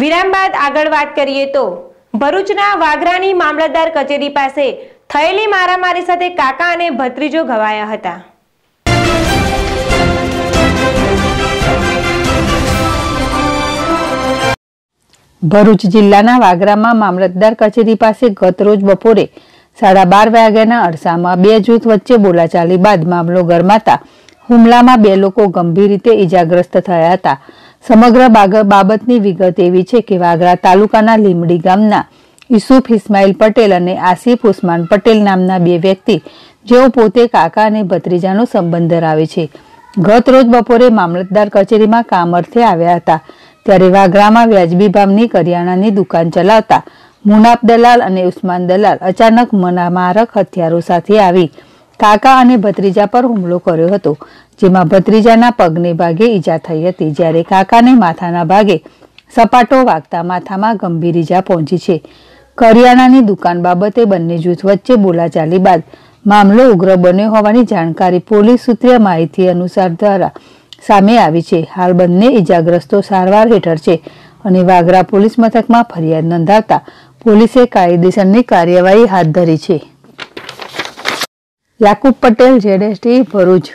વિરામ બાદ આગળ વાત કરીએ તો ભરૂચના વાઘરાની મામલતદાર કચેરી પાસે થયેલી મારામારી સાથે કાકા અને ભત્રીજો ઘવાયા હતા ભરૂચ જિલ્લાના વાગરામાં મામલતદાર કચેરી પાસે ગત રોજ બપોરે સાડા બાર વાગ્યાના અરસામાં બે જૂથ વચ્ચે બોલાચાલી બાદ મામલો ગરમાતા હુમલામાં બે લોકો ગંભીર રીતે ઇજાગ્રસ્ત થયા હતા સમગ્ર બાબતની વિગત એવી છે કે વાગરા તાલુકાના લીમડી ગામના યુસુફ ઇસ્માઇલ પટેલ અને આસિફ ઉસ્માન પટેલ નામના બે વ્યક્તિ જેઓ પોતે કાકા અને ભત્રીજાનો સંબંધ ધરાવે છે ગત રોજ બપોરે મામલતદાર કચેરીમાં કામ અર્થે આવ્યા હતા ત્યારે વાઘરામાં વ્યાજબી ભાવની કરિયાણાની દુકાન ચલાવતા મુનાફ દલાલ અને ઉસ્માન દલાલ અચાનક મનામારક હથિયારો સાથે આવી કાકા અને ભત્રીજા પર હુમલો કર્યો હતો જેમાં ભત્રીજાના પગને ભાગે ઈજા થઈ હતી જ્યારે કાકાને માથાના ભાગે સપાટો વાગતા માથામાં ગંભીર ઈજા પહોંચી છે કરિયાણાની દુકાન બાબતે બંને જૂથ વચ્ચે બોલાચાલી બાદ મામલો ઉગ્ર બન્યો હોવાની જાણકારી પોલીસ સૂત્રીય માહિતી અનુસાર દ્વારા સામે આવી છે હાલ બંને ઈજાગ્રસ્તો સારવાર હેઠળ છે અને વાગરા પોલીસ મથકમાં ફરિયાદ નોંધાવતા પોલીસે કાયદેસરની કાર્યવાહી હાથ ધરી છે યાકુબ પટેલ જેડેસટી ભરૂચ